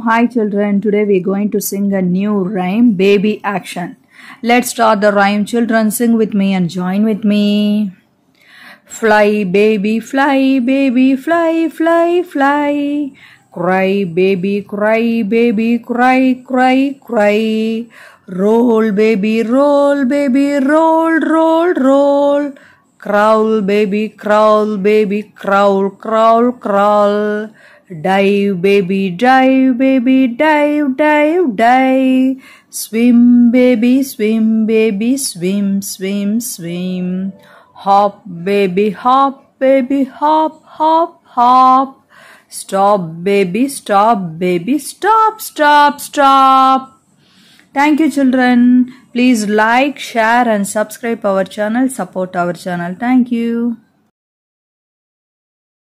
hi children. Today we're going to sing a new rhyme, Baby Action. Let's start the rhyme. Children, sing with me and join with me. Fly, baby, fly, baby, fly, fly, fly. Cry, baby, cry, baby, cry, cry, cry. Roll, baby, roll, baby, roll, roll, roll. Crawl, baby, crawl, baby, crawl, crawl, crawl. Dive, baby, dive, baby, dive, dive, dive. Swim, baby, swim, baby, swim, swim, swim. Hop, baby, hop, baby, hop, hop, hop. Stop, baby, stop, baby, stop, stop, stop. Thank you, children. Please like, share, and subscribe our channel. Support our channel. Thank you.